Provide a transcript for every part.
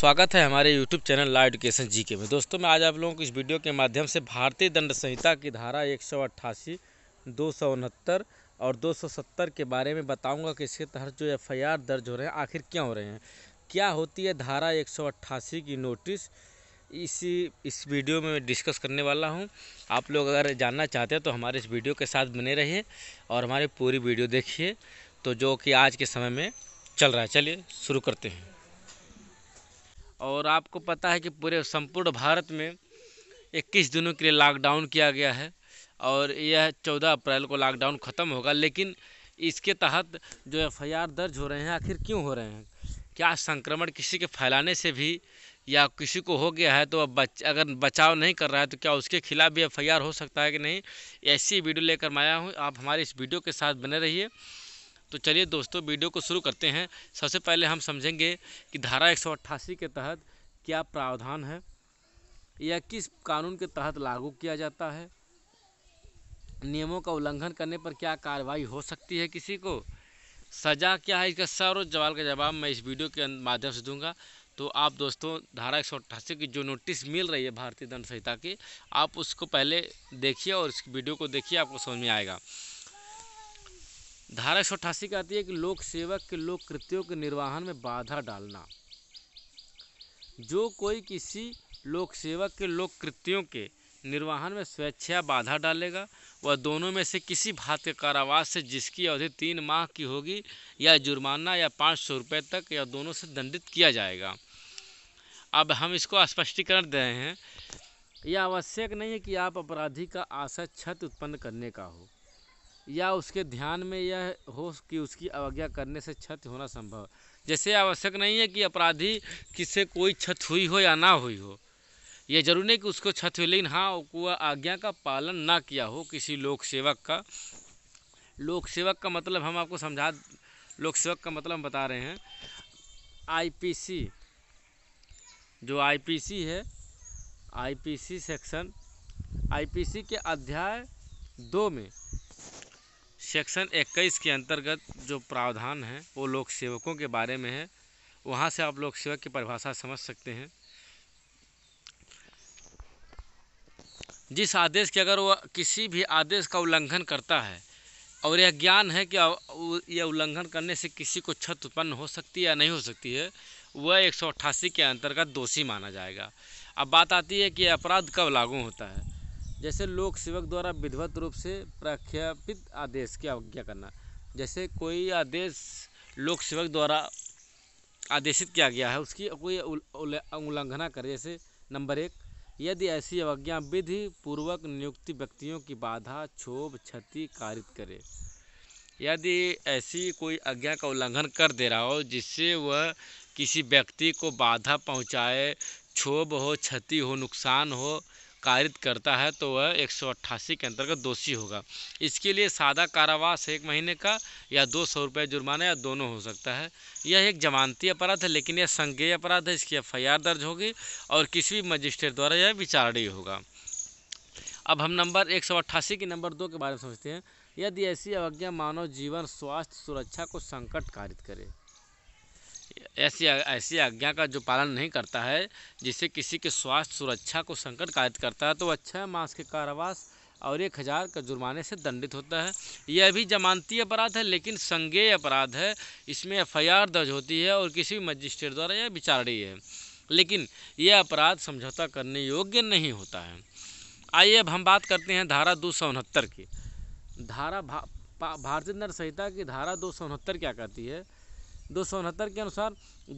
स्वागत है हमारे YouTube चैनल लाइव एडुकेशन जी के में दोस्तों मैं आज आप लोगों को इस वीडियो के माध्यम से भारतीय दंड संहिता की धारा एक सौ अट्ठासी दो सौ उनहत्तर और दो सौ सत्तर के बारे में बताऊंगा कि इसके तहत जो एफ आई आर दर्ज हो रहे हैं आखिर क्या हो रहे हैं क्या होती है धारा एक सौ अट्ठासी की नोटिस इसी इस वीडियो में मैं डिस्कस करने वाला हूँ आप लोग अगर जानना चाहते हैं तो हमारे इस वीडियो के साथ बने रहिए और हमारी पूरी वीडियो देखिए तो जो कि आज के समय में चल रहा है चलिए शुरू करते हैं और आपको पता है कि पूरे संपूर्ण भारत में इक्कीस दिनों के लिए लॉकडाउन किया गया है और यह चौदह अप्रैल को लॉकडाउन ख़त्म होगा लेकिन इसके तहत जो एफ दर्ज हो रहे हैं आखिर क्यों हो रहे हैं क्या संक्रमण किसी के फैलाने से भी या किसी को हो गया है तो अब बच अगर बचाव नहीं कर रहा है तो क्या उसके खिलाफ़ भी एफ हो सकता है कि नहीं ऐसी वीडियो लेकर मैं आया हूँ आप हमारे इस वीडियो के साथ बने रहिए तो चलिए दोस्तों वीडियो को शुरू करते हैं सबसे पहले हम समझेंगे कि धारा एक के तहत क्या प्रावधान है या किस कानून के तहत लागू किया जाता है नियमों का उल्लंघन करने पर क्या कार्रवाई हो सकती है किसी को सज़ा क्या है इसका सर और जवाल का जवाब मैं इस वीडियो के माध्यम से दूंगा तो आप दोस्तों धारा एक की जो नोटिस मिल रही है भारतीय दंड संहिता की आप उसको पहले देखिए और इस वीडियो को देखिए आपको समझ में आएगा धारा एक सौ अठासी कहती है कि लोक सेवक के लोक कृत्यों के निर्वाहन में बाधा डालना जो कोई किसी लोक सेवक के लोक कृत्यों के निर्वाहन में स्वेच्छा बाधा डालेगा वह दोनों में से किसी भात के कारावास से जिसकी अवधि तीन माह की होगी या जुर्माना या पाँच सौ रुपये तक या दोनों से दंडित किया जाएगा अब हम इसको स्पष्टीकरण दे रहे हैं यह आवश्यक नहीं है कि आप अपराधी का आशा छत उत्पन्न करने का हो या उसके ध्यान में यह हो कि उसकी अवज्ञा करने से क्षति होना संभव है जैसे आवश्यक नहीं है कि अपराधी किसे कोई क्षति हुई हो या ना हुई हो यह जरूरी नहीं कि उसको क्षति हुई लेकिन हाँ वह आज्ञा का पालन ना किया हो किसी लोक सेवक का लोक सेवक का मतलब हम आपको समझा लोक सेवक का मतलब बता रहे हैं आईपीसी जो आईपीसी है आईपीसी सेक्शन आईपीसी के अध्याय दो में सेक्शन 21 के अंतर्गत जो प्रावधान हैं वो लोक सेवकों के बारे में है वहाँ से आप लोक सेवक की परिभाषा समझ सकते हैं जिस आदेश के अगर वह किसी भी आदेश का उल्लंघन करता है और यह ज्ञान है कि यह उल्लंघन करने से किसी को क्षत उत्पन्न हो सकती है या नहीं हो सकती है वह एक के अंतर्गत दोषी माना जाएगा अब बात आती है कि अपराध कब लागू होता है जैसे लोक सेवक द्वारा विधिवत रूप से प्रख्यापित आदेश की अवज्ञा करना जैसे कोई आदेश लोक सेवक द्वारा आदेशित किया गया है उसकी कोई उल्लंघना करे जैसे नंबर एक यदि ऐसी अवज्ञा विधि पूर्वक नियुक्ति व्यक्तियों की बाधा क्षोभ क्षति कारित करे यदि ऐसी कोई आज्ञा का उल्लंघन कर दे रहा हो जिससे वह किसी व्यक्ति को बाधा पहुंचाए क्षोभ हो क्षति हो नुकसान हो कारित करता है तो वह एक के अंतर्गत दोषी होगा इसके लिए सादा कारावास एक महीने का या दो सौ रुपये जुर्माना या दोनों हो सकता है यह एक जमानती अपराध है लेकिन यह संज्ञेय अपराध है इसकी एफ दर्ज होगी और किसी भी मजिस्ट्रेट द्वारा यह विचारणीय होगा अब हम नंबर एक सौ अट्ठासी के नंबर दो के बारे में समझते हैं यदि ऐसी अवज्ञा मानव जीवन स्वास्थ्य सुरक्षा को संकट कारित करे ऐसी ऐसी आज्ञा का जो पालन नहीं करता है जिससे किसी के स्वास्थ्य सुरक्षा को संकट कारित करता है तो अच्छा छः मास के कारावास और एक हज़ार का जुर्माने से दंडित होता है यह भी जमानती अपराध है लेकिन संज्ञेय अपराध है इसमें एफ दर्ज होती है और किसी भी मजिस्ट्रेट द्वारा यह विचारणीय है लेकिन यह अपराध समझौता करने योग्य नहीं होता है आइए अब हम बात करते हैं धारा दो सौ उनहत्तर की धारा भा, भारतीय दंड संहिता की धारा दो सौ उनहत्तर क्या कहती है दो सौ उनहत्तर के अनुसार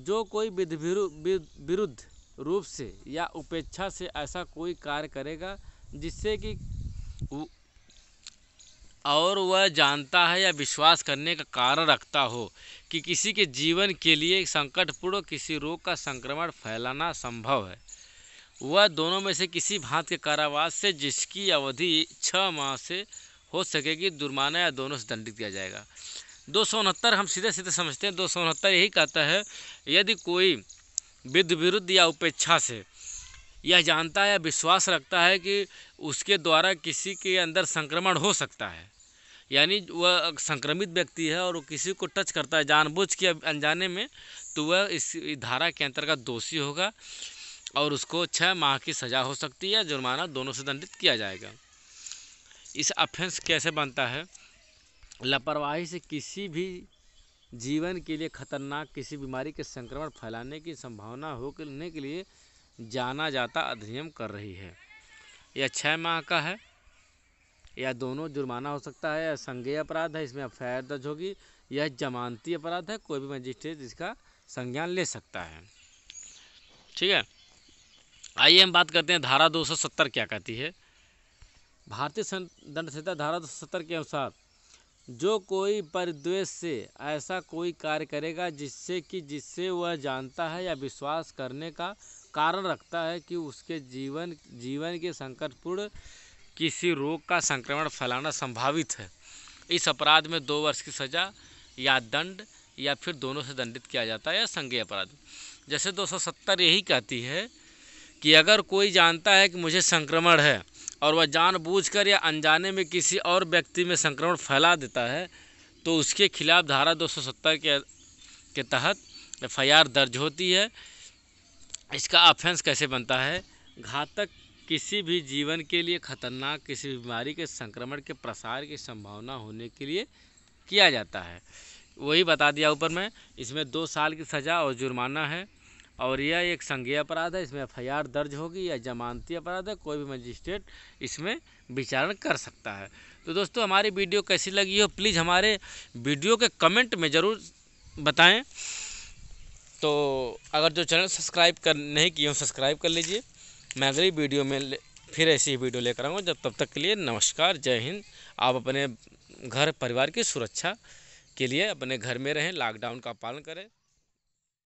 जो कोई विधि विरुद्ध रूप से या उपेक्षा से ऐसा कोई कार्य करेगा जिससे कि और वह जानता है या विश्वास करने का कारण रखता हो कि किसी के जीवन के लिए संकटपूर्ण किसी रोग का संक्रमण फैलाना संभव है वह दोनों में से किसी भांत के कारावास से जिसकी अवधि छः माह से हो सकेगी जुर्माना या दोनों से दंडित किया जाएगा दो सौ उनहत्तर हम सीधे सीधे समझते हैं दो सौ उनहत्तर यही कहता है यदि कोई विध विरुद्ध या उपेक्षा से यह जानता है विश्वास रखता है कि उसके द्वारा किसी के अंदर संक्रमण हो सकता है यानी वह संक्रमित व्यक्ति है और वो किसी को टच करता है जानबूझ के अनजाने में तो वह इस धारा के अंतर्गत दोषी होगा और उसको छः माह की सज़ा हो सकती है जुर्माना दोनों से दंडित किया जाएगा इस अफेंस कैसे बनता है लापरवाही से किसी भी जीवन के लिए खतरनाक किसी बीमारी के संक्रमण फैलाने की संभावना होने के लिए जाना जाता अधिनियम कर रही है यह छः माह का है या दोनों जुर्माना हो सकता है या संज्ञेय अपराध है इसमें एफ दर्ज होगी यह जमानती अपराध है कोई भी मजिस्ट्रेट इसका संज्ञान ले सकता है ठीक है आइए हम बात करते हैं धारा 270 क्या कहती है भारतीय दंड संहिता धारा 270 के अनुसार जो कोई परिद्वेष से ऐसा कोई कार्य करेगा जिससे कि जिससे वह जानता है या विश्वास करने का कारण रखता है कि उसके जीवन जीवन के संकटपूर्ण किसी रोग का संक्रमण फैलाना संभावित है इस अपराध में दो वर्ष की सज़ा या दंड या फिर दोनों से दंडित किया जाता है या संज्ञेय अपराध जैसे 270 यही कहती है कि अगर कोई जानता है कि मुझे संक्रमण है और वह जानबूझकर या अनजाने में किसी और व्यक्ति में संक्रमण फैला देता है तो उसके खिलाफ धारा दो के के तहत एफ दर्ज होती है इसका ऑफेंस कैसे बनता है घातक किसी भी जीवन के लिए खतरनाक किसी बीमारी के संक्रमण के प्रसार की संभावना होने के लिए किया जाता है वही बता दिया ऊपर मैं इसमें दो साल की सज़ा और जुर्माना है और यह एक संज्ञेय अपराध है इसमें एफ दर्ज होगी या जमानती अपराध है कोई भी मजिस्ट्रेट इसमें विचारण कर सकता है तो दोस्तों हमारी वीडियो कैसी लगी हो प्लीज़ हमारे वीडियो के कमेंट में ज़रूर बताएं तो अगर जो चैनल सब्सक्राइब कर नहीं किए हो सब्सक्राइब कर लीजिए मैं अगली वीडियो में फिर ऐसी ही वीडियो लेकर आऊँगा जब तब तक के लिए नमस्कार जय हिंद आप अपने घर परिवार की सुरक्षा के लिए अपने घर में रहें लॉकडाउन का पालन करें